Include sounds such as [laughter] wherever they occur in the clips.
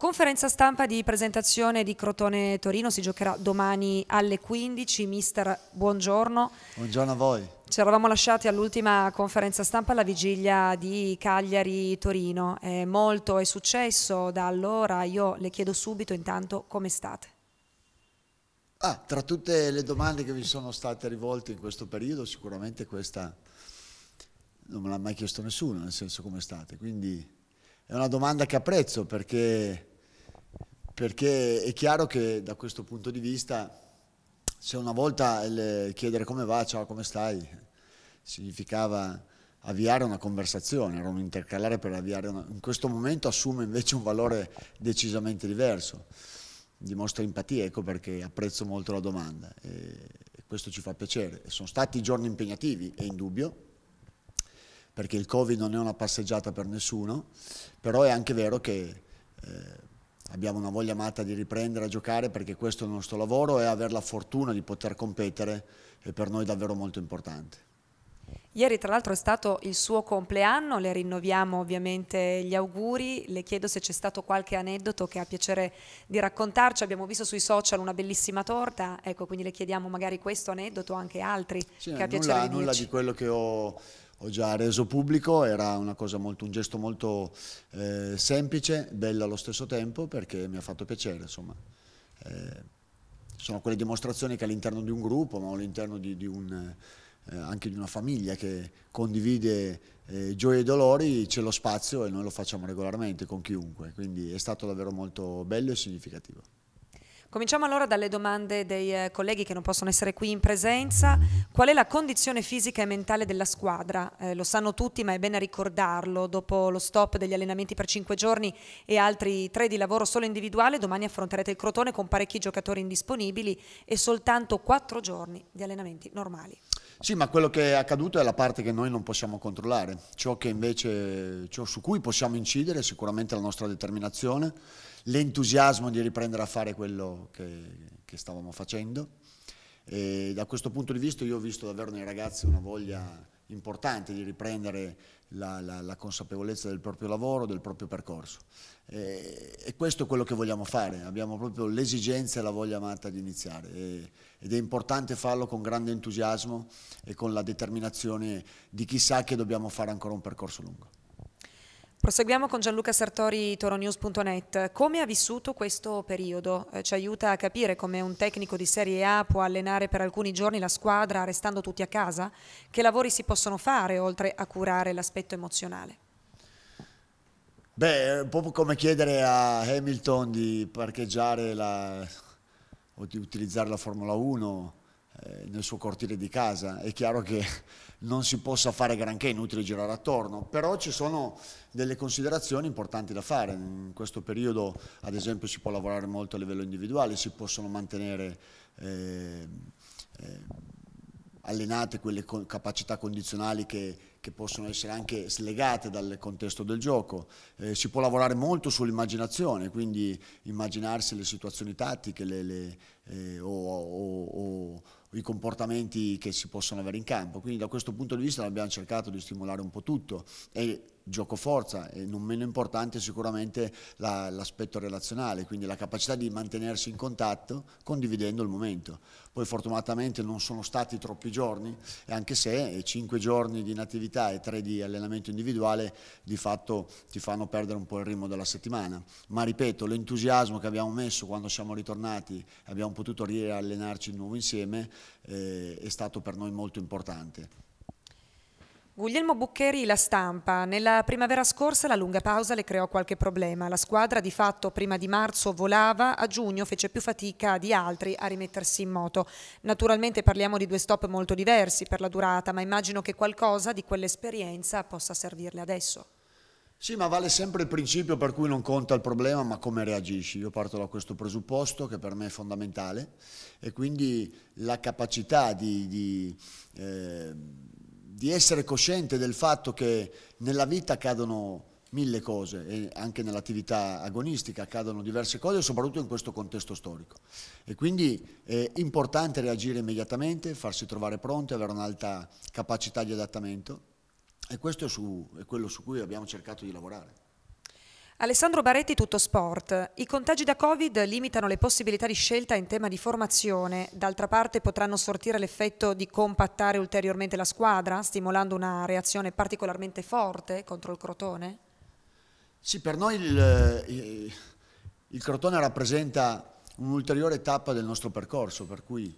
Conferenza stampa di presentazione di Crotone Torino si giocherà domani alle 15. Mister, buongiorno. Buongiorno a voi. Ci eravamo lasciati all'ultima conferenza stampa alla vigilia di Cagliari-Torino. Eh, molto è successo da allora. Io le chiedo subito intanto come state. Ah, tra tutte le domande che vi sono state rivolte in questo periodo, sicuramente questa non me l'ha mai chiesto nessuno, nel senso come state. Quindi è una domanda che apprezzo perché perché è chiaro che da questo punto di vista, se una volta chiedere come va, ciao, come stai, significava avviare una conversazione, era un intercalare per avviare una... In questo momento assume invece un valore decisamente diverso, dimostra empatia, ecco perché apprezzo molto la domanda e questo ci fa piacere. Sono stati giorni impegnativi, è indubbio, perché il Covid non è una passeggiata per nessuno, però è anche vero che eh, abbiamo una voglia matta di riprendere a giocare perché questo è il nostro lavoro e avere la fortuna di poter competere è per noi davvero molto importante. Ieri tra l'altro è stato il suo compleanno, le rinnoviamo ovviamente gli auguri, le chiedo se c'è stato qualche aneddoto che ha piacere di raccontarci, abbiamo visto sui social una bellissima torta, ecco quindi le chiediamo magari questo aneddoto o anche altri sì, che ha nulla, piacere di dirci. Nulla di quello che ho ho già reso pubblico, era molto, un gesto molto eh, semplice, bello allo stesso tempo perché mi ha fatto piacere. Eh, sono quelle dimostrazioni che all'interno di un gruppo, ma all'interno di, di un, eh, anche di una famiglia che condivide eh, gioie e dolori, c'è lo spazio e noi lo facciamo regolarmente con chiunque, quindi è stato davvero molto bello e significativo. Cominciamo allora dalle domande dei eh, colleghi che non possono essere qui in presenza. Qual è la condizione fisica e mentale della squadra? Eh, lo sanno tutti ma è bene ricordarlo. Dopo lo stop degli allenamenti per cinque giorni e altri tre di lavoro solo individuale, domani affronterete il Crotone con parecchi giocatori indisponibili e soltanto quattro giorni di allenamenti normali. Sì, ma quello che è accaduto è la parte che noi non possiamo controllare, ciò, invece, ciò su cui possiamo incidere è sicuramente la nostra determinazione, l'entusiasmo di riprendere a fare quello che, che stavamo facendo. E da questo punto di vista io ho visto davvero nei ragazzi una voglia importante di riprendere la, la, la, consapevolezza del proprio lavoro, del proprio percorso. E, e, questo è quello che vogliamo fare, abbiamo proprio l'esigenza e la voglia amata di iniziare e, ed è importante farlo con grande entusiasmo e con la determinazione di chi sa che dobbiamo fare ancora un percorso lungo. Proseguiamo con Gianluca Sartori, toronews.net. Come ha vissuto questo periodo? Eh, ci aiuta a capire come un tecnico di Serie A può allenare per alcuni giorni la squadra restando tutti a casa? Che lavori si possono fare oltre a curare l'aspetto emozionale? Beh, è un po' come chiedere a Hamilton di parcheggiare la, o di utilizzare la Formula 1 eh, nel suo cortile di casa. È chiaro che [laughs] non si possa fare granché, è inutile girare attorno, però ci sono delle considerazioni importanti da fare. In questo periodo, ad esempio, si può lavorare molto a livello individuale, si possono mantenere eh, eh, allenate quelle capacità condizionali che, che, possono essere anche slegate dal contesto del gioco. Eh, si può lavorare molto sull'immaginazione, quindi immaginarsi le situazioni tattiche, le, le eh, o, o, o, i comportamenti che si possono avere in campo. Quindi da questo punto di vista abbiamo cercato di stimolare un po' tutto e gioco forza e non meno importante sicuramente la, l'aspetto relazionale, quindi la capacità di mantenersi in contatto condividendo il momento. Poi fortunatamente non sono stati troppi giorni, anche se 5 eh, giorni di inattività e 3 di allenamento individuale di fatto ti fanno perdere un po' il ritmo della settimana. Ma ripeto, l'entusiasmo che abbiamo messo quando siamo ritornati, abbiamo potuto riallenarci di nuovo insieme eh, è stato per noi molto importante. Guglielmo Buccheri, la stampa. Nella primavera scorsa la lunga pausa le creò qualche problema. La squadra di fatto prima di marzo volava, a giugno fece più fatica di altri a rimettersi in moto. Naturalmente parliamo di due stop molto diversi per la durata, ma immagino che qualcosa di quell'esperienza possa servirle adesso. Sì, ma vale sempre il principio per cui non conta il problema, ma come reagisci. Io parto da questo presupposto che per me è fondamentale e quindi la capacità di, di, eh, di essere cosciente del fatto che nella vita accadono mille cose e anche nell'attività agonistica accadono diverse cose, soprattutto in questo contesto storico. E quindi è importante reagire immediatamente, farsi trovare pronti, avere un'alta capacità di adattamento e questo è, su, è quello su cui abbiamo cercato di lavorare. Alessandro Baretti, Tutto Sport. I contagi da Covid limitano le possibilità di scelta in tema di formazione. D'altra parte potranno sortire l'effetto di compattare ulteriormente la squadra, stimolando una reazione particolarmente forte contro il Crotone? Sì, per noi il, il, eh, il Crotone rappresenta un'ulteriore tappa del nostro percorso, per cui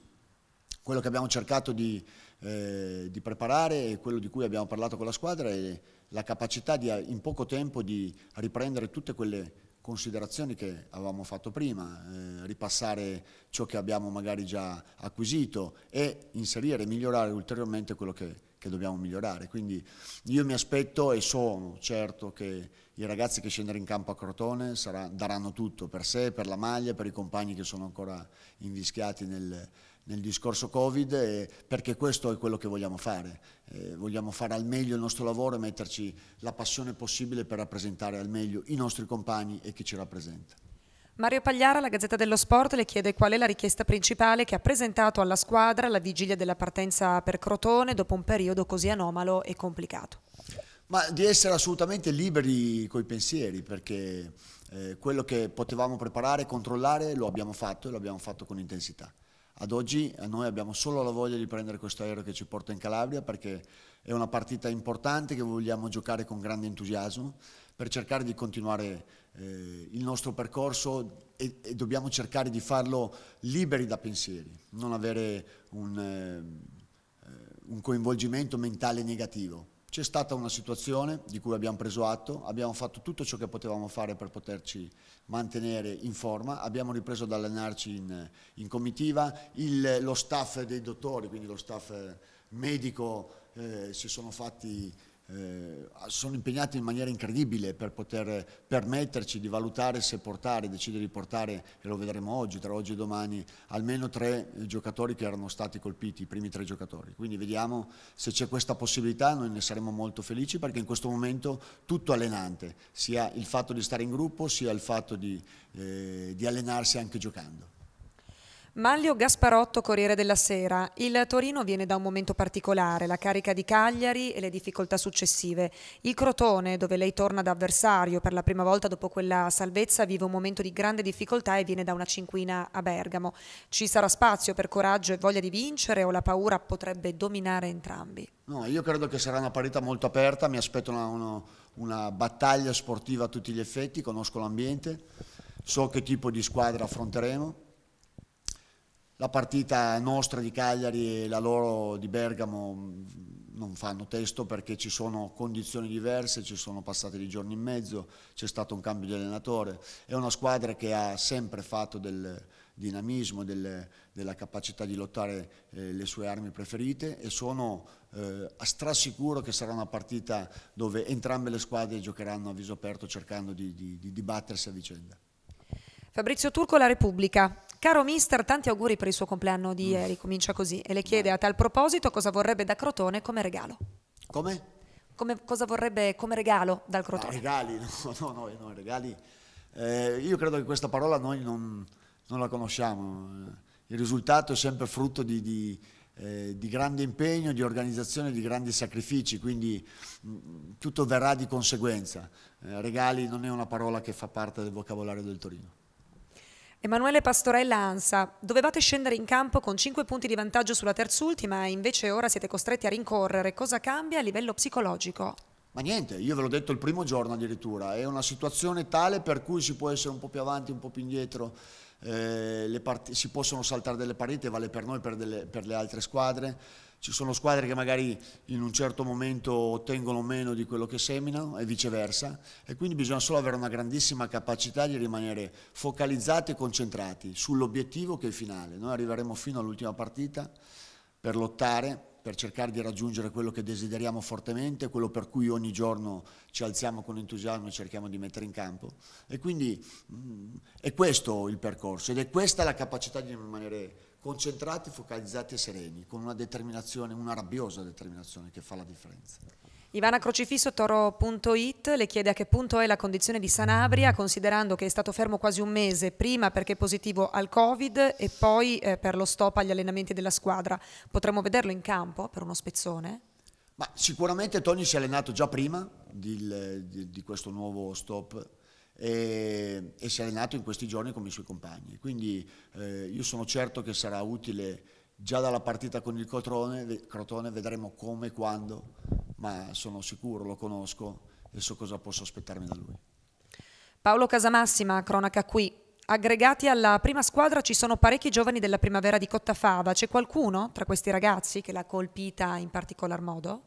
quello che abbiamo cercato di, eh, di preparare e quello di cui abbiamo parlato con la squadra è la capacità di, eh, in poco tempo di riprendere tutte quelle considerazioni che avevamo fatto prima, eh, ripassare ciò che abbiamo magari già acquisito e inserire, e migliorare ulteriormente quello che, che, dobbiamo migliorare. Quindi io mi aspetto e sono certo che i ragazzi che scendono in campo a Crotone sarà, daranno tutto per sé, per la maglia, per i compagni che sono ancora invischiati nel, nel discorso Covid eh, perché questo è quello che vogliamo fare. Eh, vogliamo fare al meglio il nostro lavoro e metterci la passione possibile per rappresentare al meglio i nostri compagni e chi ci rappresenta. Mario Pagliara, la Gazzetta dello Sport, le chiede qual è la richiesta principale che ha presentato alla squadra alla vigilia della partenza per Crotone dopo un periodo così anomalo e complicato. Ma di essere assolutamente liberi coi pensieri perché eh, quello che potevamo preparare e controllare lo abbiamo fatto e lo abbiamo fatto con intensità. Ad oggi eh, noi abbiamo solo la voglia di prendere questo aereo che ci porta in Calabria perché è una partita importante che vogliamo giocare con grande entusiasmo per cercare di continuare eh, il nostro percorso e, e, dobbiamo cercare di farlo liberi da pensieri, non avere un, eh, eh un coinvolgimento mentale negativo. C'è stata una situazione di cui abbiamo preso atto, abbiamo fatto tutto ciò che potevamo fare per poterci mantenere in forma, abbiamo ripreso ad allenarci in, in comitiva, Il, lo staff dei dottori, quindi lo staff eh, medico eh, si sono fatti eh, sono impegnati in maniera incredibile per poter permetterci di valutare se portare, decidere di portare, e lo vedremo oggi, tra oggi e domani, almeno tre giocatori che erano stati colpiti, i primi tre giocatori. Quindi vediamo se c'è questa possibilità, noi ne saremo molto felici perché in questo momento tutto allenante, sia il fatto di stare in gruppo, sia il fatto di, eh, di allenarsi anche giocando. Maglio Gasparotto, Corriere della Sera. Il Torino viene da un momento particolare, la carica di Cagliari e le difficoltà successive. Il Crotone, dove lei torna da avversario per la prima volta dopo quella salvezza, vive un momento di grande difficoltà e viene da una cinquina a Bergamo. Ci sarà spazio per coraggio e voglia di vincere o la paura potrebbe dominare entrambi? No, io credo che sarà una parità molto aperta, mi aspetto una, una, una battaglia sportiva a tutti gli effetti, conosco l'ambiente, so che tipo di squadra affronteremo la partita nostra di Cagliari e la loro di Bergamo non fanno testo perché ci sono condizioni diverse, ci sono passati di giorni e mezzo, c'è stato un cambio di allenatore, è una squadra che ha sempre fatto del dinamismo, del, della capacità di lottare eh, le sue armi preferite e sono eh, strassicuro che sarà una partita dove entrambe le squadre giocheranno a viso aperto cercando di, di, di battersi a vicenda. Fabrizio Turco, La Repubblica. Caro mister, tanti auguri per il suo compleanno di mm. ieri, comincia così, e le chiede a tal proposito cosa vorrebbe da Crotone come regalo. Come? come cosa vorrebbe come regalo dal Crotone? No, ah, regali, [laughs] no, no, no, no regali. Eh, io credo che questa parola noi non, non, la conosciamo. Il risultato è sempre frutto di, di, eh, di grande impegno, di organizzazione, di grandi sacrifici, quindi mh, mm, tutto verrà di conseguenza. Eh, regali non è una parola che fa parte del vocabolario del Torino. Emanuele Pastorella Ansa, dovevate scendere in campo con 5 punti di vantaggio sulla terzultima e invece ora siete costretti a rincorrere. Cosa cambia a livello psicologico? Ma niente, io ve l'ho detto il primo giorno addirittura, è una situazione tale per cui si può essere un po' più avanti, un po' più indietro, eh, si possono saltare delle partite, vale per noi, per, delle, per le altre squadre ci sono squadre che magari in un certo momento ottengono meno di quello che seminano e viceversa e quindi bisogna solo avere una grandissima capacità di rimanere focalizzati e concentrati sull'obiettivo che è il finale. Noi arriveremo fino all'ultima partita per lottare per cercare di raggiungere quello che desideriamo fortemente, quello per cui ogni giorno ci alziamo con entusiasmo e cerchiamo di mettere in campo. E quindi mh, mm, è questo il percorso ed è questa la capacità di rimanere concentrati, focalizzati e sereni, con una determinazione, una rabbiosa determinazione che fa la differenza. Ivana Crocifisso, toro.it, le chiede a che punto è la condizione di Sanabria, considerando che è stato fermo quasi un mese, prima perché positivo al Covid e poi eh, per lo stop agli allenamenti della squadra. Potremmo vederlo in campo per uno spezzone? Ma sicuramente Tony si è allenato già prima di, di, di questo nuovo stop e, e, si è allenato in questi giorni con i suoi compagni. Quindi eh, io sono certo che sarà utile già dalla partita con il Crotone, Crotone vedremo come e quando, ma sono sicuro, lo conosco e so cosa posso aspettarmi da lui. Paolo Casamassima, cronaca qui. Aggregati alla prima squadra ci sono parecchi giovani della primavera di Cottafava. C'è qualcuno tra questi ragazzi che l'ha colpita in particolar modo?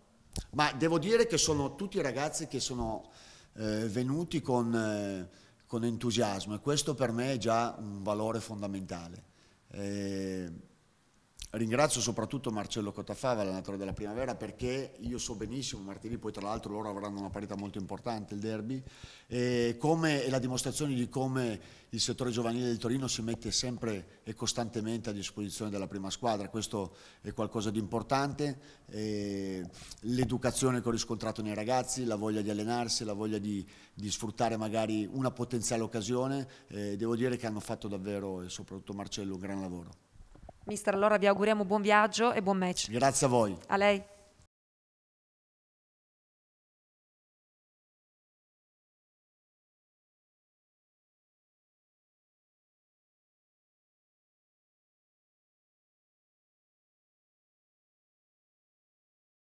Ma devo dire che sono tutti ragazzi che sono eh, venuti con, eh, con, entusiasmo e questo per me è già un valore fondamentale. Eh, Ringrazio soprattutto Marcello Cotafava, l'allenatore della primavera, perché io so benissimo, martedì poi tra l'altro loro avranno una parità molto importante, il derby, e come, è la dimostrazione di come il settore giovanile del Torino si mette sempre e costantemente a disposizione della prima squadra, questo è qualcosa di importante, l'educazione che ho riscontrato nei ragazzi, la voglia di allenarsi, la voglia di, di sfruttare magari una potenziale occasione, eh, devo dire che hanno fatto davvero, e soprattutto Marcello, un gran lavoro. Mister, allora vi auguriamo buon viaggio e buon match. Grazie a voi. A lei.